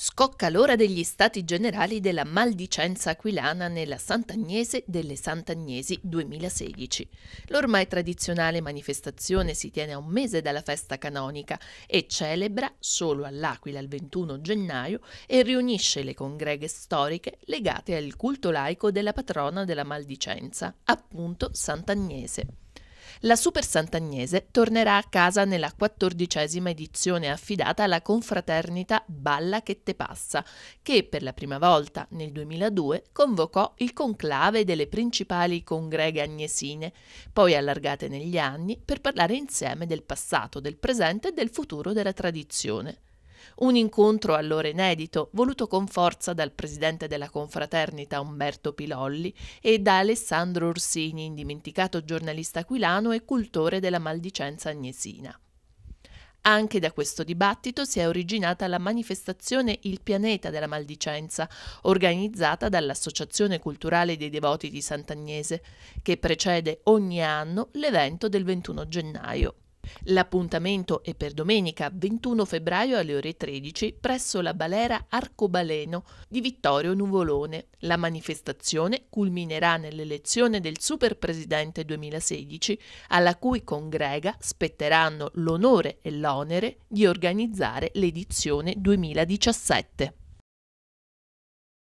Scocca l'ora degli stati generali della maldicenza aquilana nella Sant'Agnese delle Sant'Agnesi 2016. L'ormai tradizionale manifestazione si tiene a un mese dalla festa canonica e celebra solo all'Aquila il 21 gennaio e riunisce le congreghe storiche legate al culto laico della patrona della maldicenza, appunto Sant'Agnese. La Super Sant'Agnese tornerà a casa nella quattordicesima edizione affidata alla confraternita Balla che te passa, che per la prima volta nel 2002 convocò il conclave delle principali congreghe agnesine, poi allargate negli anni per parlare insieme del passato, del presente e del futuro della tradizione. Un incontro allora inedito, voluto con forza dal presidente della confraternita Umberto Pilolli e da Alessandro Orsini, indimenticato giornalista aquilano e cultore della maldicenza agnesina. Anche da questo dibattito si è originata la manifestazione Il pianeta della maldicenza, organizzata dall'Associazione Culturale dei Devoti di Sant'Agnese, che precede ogni anno l'evento del 21 gennaio. L'appuntamento è per domenica 21 febbraio alle ore 13 presso la balera Arcobaleno di Vittorio Nuvolone. La manifestazione culminerà nell'elezione del Superpresidente 2016, alla cui congrega spetteranno l'onore e l'onere di organizzare l'edizione 2017.